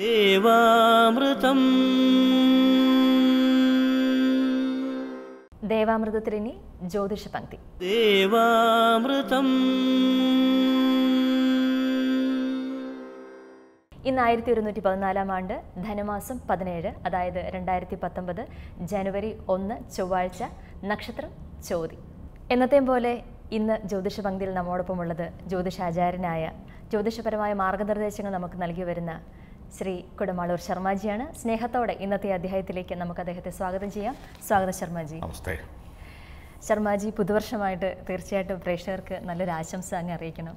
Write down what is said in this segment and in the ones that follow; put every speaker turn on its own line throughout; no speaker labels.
ദേവാമൃതം ദേവാമൃതത്തിലിനി ജ്യോതിഷ പങ്ക്തി
ദേവാമൃതം
ഇന്ന് ആയിരത്തി ഒരുന്നൂറ്റി പതിനാലാം ആണ്ട് ധനുമാസം പതിനേഴ് അതായത് രണ്ടായിരത്തി പത്തൊമ്പത് ജനുവരി ഒന്ന് ചൊവ്വാഴ്ച നക്ഷത്രം ചോതി എന്നത്തെയും പോലെ ഇന്ന് ജ്യോതിഷ പങ്ക്തിയിൽ നമ്മോടൊപ്പമുള്ളത് ജ്യോതിഷാചാര്യനായ ജ്യോതിഷപരമായ മാർഗനിർദ്ദേശങ്ങൾ നമുക്ക് നൽകി വരുന്ന ശ്രീ കുടമാളൂർ ശർമ്മജിയാണ് സ്നേഹത്തോടെ ഇന്നത്തെ അധ്യായത്തിലേക്ക് നമുക്ക് അദ്ദേഹത്തെ സ്വാഗതം ചെയ്യാം സ്വാഗതം ശർമ്മജി നമസ്തേ ശർമ്മജി പുതുവർഷമായിട്ട് തീർച്ചയായിട്ടും പ്രേക്ഷകർക്ക് നല്ലൊരു ആശംസ തന്നെ അറിയിക്കണം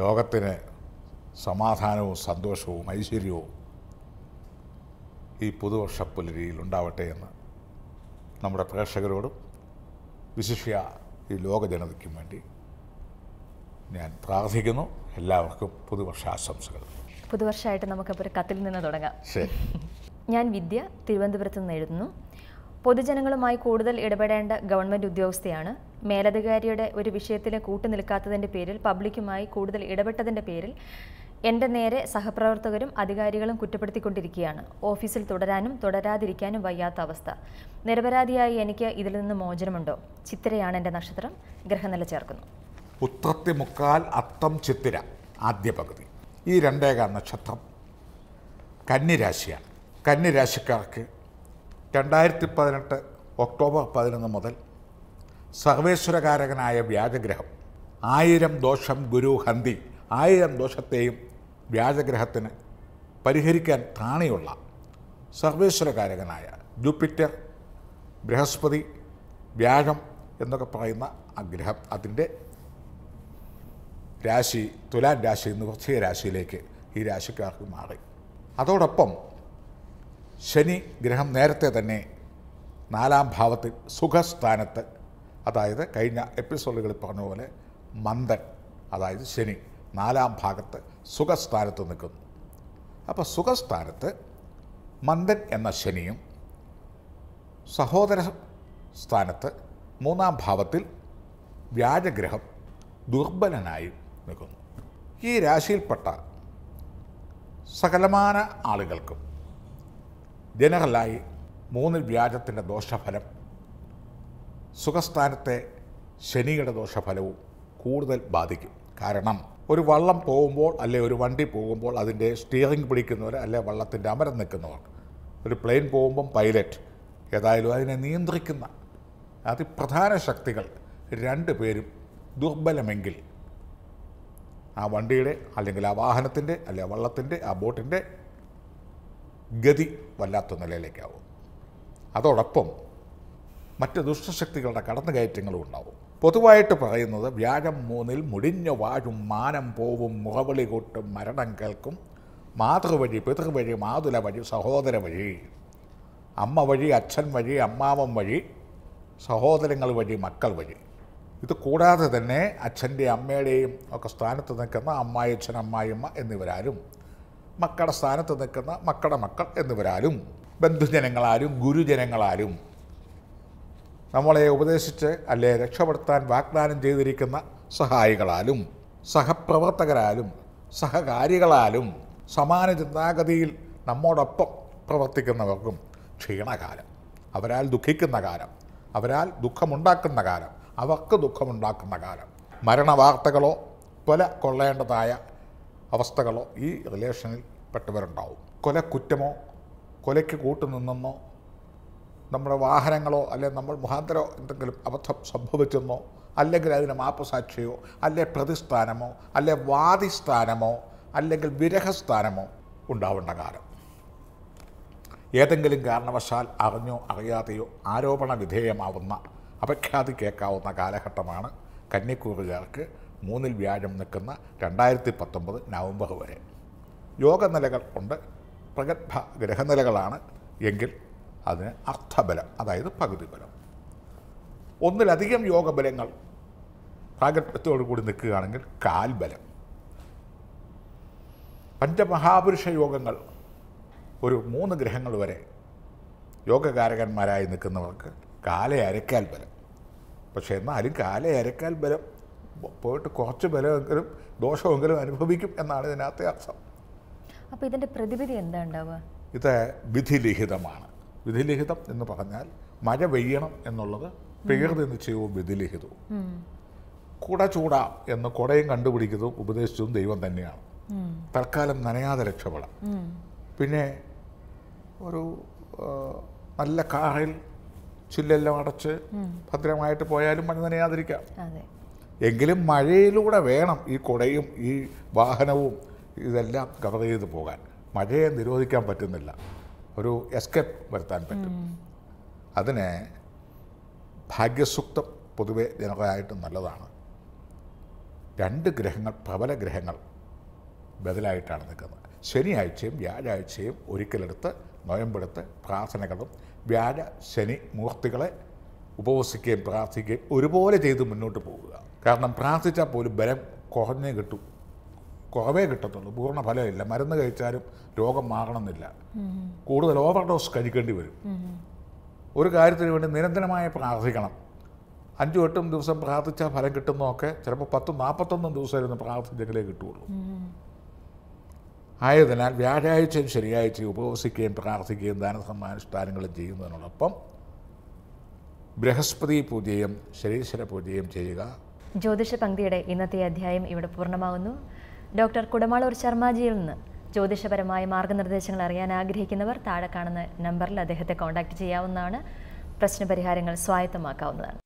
ലോകത്തിന് സമാധാനവും സന്തോഷവും ഐശ്വര്യവും ഈ പുതുവർഷ പുലരിയിൽ ഉണ്ടാവട്ടെ എന്ന് നമ്മുടെ പ്രേക്ഷകരോടും വിശിഷ്യ ഈ ലോക ജനതയ്ക്കും വേണ്ടി ഞാൻ പ്രാർത്ഥിക്കുന്നു എല്ലാവർക്കും പുതുവർഷാശംസകൾ
പുതുവർഷമായിട്ട് നമുക്കപ്പോൾ ഒരു കത്തിൽ നിന്ന് തുടങ്ങാം ഞാൻ വിദ്യ തിരുവനന്തപുരത്ത് നിന്ന് എഴുതുന്നു പൊതുജനങ്ങളുമായി കൂടുതൽ ഇടപെടേണ്ട ഗവൺമെൻറ് ഉദ്യോഗസ്ഥയാണ് മേലധികാരിയുടെ ഒരു കൂട്ടു നിൽക്കാത്തതിൻ്റെ പേരിൽ പബ്ലിക്കുമായി കൂടുതൽ ഇടപെട്ടതിൻ്റെ പേരിൽ എൻ്റെ നേരെ സഹപ്രവർത്തകരും അധികാരികളും കുറ്റപ്പെടുത്തിക്കൊണ്ടിരിക്കുകയാണ് ഓഫീസിൽ തുടരാനും തുടരാതിരിക്കാനും വയ്യാത്ത അവസ്ഥ നിരപരാധിയായി എനിക്ക് ഇതിൽ നിന്ന് മോചനമുണ്ടോ ചിത്തിരയാണ് എൻ്റെ നക്ഷത്രം ഗ്രഹനില ചേർക്കുന്നു
ഉത്രത്തി മുക്കാൽ അത്തം ചിത്തിര ആദ്യ പകുതി ഈ രണ്ടേക നക്ഷത്രം കന്നിരാശിയാണ് കന്നിരാശിക്കാർക്ക് രണ്ടായിരത്തി പതിനെട്ട് ഒക്ടോബർ പതിനൊന്ന് മുതൽ സർവേശ്വരകാരകനായ വ്യാജഗ്രഹം ആയിരം ദോഷം ഗുരു ഹന്തി ആയിരം ദോഷത്തെയും വ്യാജഗ്രഹത്തിന് പരിഹരിക്കാൻ താണിയുള്ള സർവേശ്വരകാരകനായ ജൂപ്പിറ്റർ ബൃഹസ്പതി വ്യാഴം എന്നൊക്കെ പറയുന്ന ആ ഗ്രഹം അതിൻ്റെ രാശി തുലാൻ രാശിയിൽ നിന്ന് വൃശ്ചിക രാശിയിലേക്ക് ഈ രാശിക്കാർക്ക് മാറി അതോടൊപ്പം ശനി ഗ്രഹം നേരത്തെ തന്നെ നാലാം ഭാവത്തിൽ സുഖസ്ഥാനത്ത് അതായത് കഴിഞ്ഞ എപ്പിസോഡുകളിൽ പറഞ്ഞ പോലെ മന്ദൻ അതായത് ശനി നാലാം ഭാഗത്ത് സുഖസ്ഥാനത്ത് നിൽക്കുന്നു അപ്പോൾ സുഖസ്ഥാനത്ത് മന്ദൻ എന്ന ശനിയും സഹോദര സ്ഥാനത്ത് മൂന്നാം ഭാവത്തിൽ വ്യാജഗ്രഹം ദുർബലനായും നിൽക്കുന്നു ഈ രാശിയിൽപ്പെട്ട സകലമാന ആളുകൾക്കും ജനറലായി മൂന്ന് വ്യാജത്തിൻ്റെ ദോഷഫലം സുഖസ്ഥാനത്തെ ശനിയുടെ ദോഷഫലവും കൂടുതൽ ബാധിക്കും കാരണം ഒരു വള്ളം പോകുമ്പോൾ അല്ലെ ഒരു വണ്ടി പോകുമ്പോൾ അതിൻ്റെ സ്റ്റിയറിംഗ് പിടിക്കുന്നവർ അല്ലെ വള്ളത്തിൻ്റെ അമരം നിൽക്കുന്നവർ ഒരു പ്ലെയിൻ പോകുമ്പം പൈലറ്റ് ഏതായാലും അതിനെ നിയന്ത്രിക്കുന്ന അതിപ്രധാന ശക്തികൾ രണ്ട് പേരും ദുർബലമെങ്കിൽ ആ വണ്ടിയുടെ അല്ലെങ്കിൽ ആ വാഹനത്തിൻ്റെ അല്ലെ ആ വള്ളത്തിൻ്റെ ആ ബോട്ടിൻ്റെ ഗതി വല്ലാത്ത നിലയിലേക്കാവും അതോടൊപ്പം മറ്റ് ദുഷ്ടശക്തികളുടെ കടന്നുകയറ്റങ്ങളും ഉണ്ടാവും പൊതുവായിട്ട് പറയുന്നത് വ്യാഴം മൂന്നിൽ മുടിഞ്ഞ വാഴും മാനം പോവും മുഖവിളി കൂട്ടും മരണം കേൾക്കും മാതൃവഴി പിതൃവഴി മാതുല വഴി സഹോദര വഴി അമ്മ വഴി അച്ഛൻ വഴി അമ്മാവൻ വഴി സഹോദരങ്ങൾ വഴി മക്കൾ വഴി ഇത് കൂടാതെ തന്നെ അച്ഛൻ്റെ അമ്മയുടെയും ഒക്കെ സ്ഥാനത്ത് നിൽക്കുന്ന അച്ഛൻ അമ്മായിയമ്മ എന്നിവരാരും മക്കളുടെ സ്ഥാനത്ത് നിൽക്കുന്ന മക്കളുടെ മക്കൾ എന്നിവരാരും ബന്ധുജനങ്ങളാരും ഗുരുജനങ്ങളാരും നമ്മളെ ഉപദേശിച്ച് അല്ലെ രക്ഷപ്പെടുത്താൻ വാഗ്ദാനം ചെയ്തിരിക്കുന്ന സഹായികളാലും സഹപ്രവർത്തകരാലും സഹകാരികളാലും സമാന ചിന്താഗതിയിൽ നമ്മോടൊപ്പം പ്രവർത്തിക്കുന്നവർക്കും ക്ഷീണകാലം അവരാൽ ദുഃഖിക്കുന്ന കാലം അവരാൽ ദുഃഖമുണ്ടാക്കുന്ന കാലം അവർക്ക് ദുഃഖമുണ്ടാക്കുന്ന കാലം മരണവാർത്തകളോ കൊല കൊള്ളേണ്ടതായ അവസ്ഥകളോ ഈ റിലേഷനിൽ പെട്ടവരുണ്ടാവും കൊല കുറ്റമോ കൊലയ്ക്ക് കൂട്ടുനിന്നെന്നോ നമ്മുടെ വാഹനങ്ങളോ അല്ലെങ്കിൽ നമ്മൾ മുഖാന്തരോ എന്തെങ്കിലും അബദ്ധം സംഭവിച്ചെന്നോ അല്ലെങ്കിൽ അതിന് സാക്ഷിയോ അല്ലെ പ്രതിസ്ഥാനമോ അല്ലെ വാദിസ്ഥാനമോ അല്ലെങ്കിൽ വിരഹസ്ഥാനമോ ഉണ്ടാവേണ്ട കാലം ഏതെങ്കിലും കാരണവശാൽ അറിഞ്ഞോ അറിയാതെയോ ആരോപണ വിധേയമാവുന്ന അപഖ്യാതി കേൾക്കാവുന്ന കാലഘട്ടമാണ് കന്നിക്കൂറുകാർക്ക് മൂന്നിൽ വ്യാഴം നിൽക്കുന്ന രണ്ടായിരത്തി പത്തൊമ്പത് നവംബർ വരെ യോഗനിലകൾ ഉണ്ട് പ്രഗത്ഭ ഗ്രഹനിലകളാണ് എങ്കിൽ അതിന് അർത്ഥബലം അതായത് പകുതി ബലം ഒന്നിലധികം യോഗബലങ്ങൾ പ്രാഗത്ഭ്യത്തോടു കൂടി നിൽക്കുകയാണെങ്കിൽ കാൽബലം പഞ്ചമഹാപുരുഷ യോഗങ്ങൾ ഒരു മൂന്ന് ഗ്രഹങ്ങൾ വരെ യോഗകാരകന്മാരായി നിൽക്കുന്നവർക്ക് കാലയരക്കാൽ ബലം പക്ഷേ എന്നാലും കാലയരക്കാൽ ബലം പോയിട്ട് കുറച്ച് ബലമെങ്കിലും ദോഷമെങ്കിലും അനുഭവിക്കും എന്നാണ് ഇതിനകത്തെ അർത്ഥം
അപ്പോൾ ഇതിൻ്റെ പ്രതിവിധി എന്താ ഉണ്ടാവുക
ഇത് വിധിലിഖിതമാണ് വിധിലിഖിതം എന്ന് പറഞ്ഞാൽ മഴ പെയ്യണം എന്നുള്ളത് പ്രകൃതി നിശ്ചയവും വിധിലിഖിതവും കുട ചൂടാം എന്ന് കുടയും കണ്ടുപിടിക്കുന്നതും ഉപദേശിച്ചതും ദൈവം തന്നെയാണ് തൽക്കാലം നനയാതെ രക്ഷപ്പെടാം പിന്നെ ഒരു നല്ല കാറിൽ ചില്ലെല്ലാം അടച്ച് ഭദ്രമായിട്ട് പോയാലും മഴ നനയാതിരിക്കാം എങ്കിലും മഴയിലൂടെ വേണം ഈ കുടയും ഈ വാഹനവും ഇതെല്ലാം കവർ ചെയ്ത് പോകാൻ മഴയെ നിരോധിക്കാൻ പറ്റുന്നില്ല ഒരു എസ്കേപ്പ് വരുത്താൻ പറ്റും അതിനെ ഭാഗ്യസൂക്തം പൊതുവെ ജനറലായിട്ട് നല്ലതാണ് രണ്ട് ഗ്രഹങ്ങൾ പ്രബല ഗ്രഹങ്ങൾ ബദലായിട്ടാണ് നിൽക്കുന്നത് ശനിയാഴ്ചയും വ്യാഴാഴ്ചയും ഒരിക്കലെടുത്ത് നോയമ്പെടുത്ത് പ്രാർത്ഥനകളും വ്യാഴ ശനി മൂർത്തികളെ ഉപവസിക്കുകയും പ്രാർത്ഥിക്കുകയും ഒരുപോലെ ചെയ്ത് മുന്നോട്ട് പോവുക കാരണം പ്രാർത്ഥിച്ചാൽ പോലും ബലം കുറഞ്ഞേ കിട്ടും കുറവേ കിട്ടത്തുള്ളൂ പൂർണ്ണ ഫലമില്ല മരുന്ന് കഴിച്ചാലും രോഗം മാറണമെന്നില്ല കൂടുതൽ ഓവർ ഡോസ് കഴിക്കേണ്ടി വരും ഒരു കാര്യത്തിന് വേണ്ടി നിരന്തരമായി പ്രാർത്ഥിക്കണം അഞ്ചു എട്ടും ദിവസം പ്രാർത്ഥിച്ചാൽ ഫലം കിട്ടുന്നതൊക്കെ ചിലപ്പോൾ പത്തും നാൽപ്പത്തൊന്നും ദിവസം പ്രാർത്ഥിച്ചെങ്കിലേ കിട്ടുകയുള്ളൂ ആയതിനാൽ വ്യാഴാഴ്ചയും ശനിയാഴ്ചയും ഉപവസിക്കുകയും പ്രാർത്ഥിക്കുകയും ദാനസമ്മാനുഷ്ഠാനങ്ങളും ചെയ്യുന്നതിനോടൊപ്പം ബൃഹസ്പതി പൂജയും ശരീശ്വര പൂജയും ചെയ്യുക
ജ്യോതിഷ പങ്ക്തിയുടെ ഇന്നത്തെ അധ്യായം ഇവിടെ പൂർണ്ണമാകുന്നു ഡോക്ടർ കുടമാളൂർ ശർമാജിയിൽ നിന്ന് ജ്യോതിഷപരമായ മാർഗനിർദ്ദേശങ്ങൾ അറിയാൻ ആഗ്രഹിക്കുന്നവർ താഴെ കാണുന്ന നമ്പറിൽ അദ്ദേഹത്തെ കോൺടാക്ട് ചെയ്യാവുന്നതാണ് പ്രശ്നപരിഹാരങ്ങൾ സ്വായത്തമാക്കാവുന്നതാണ്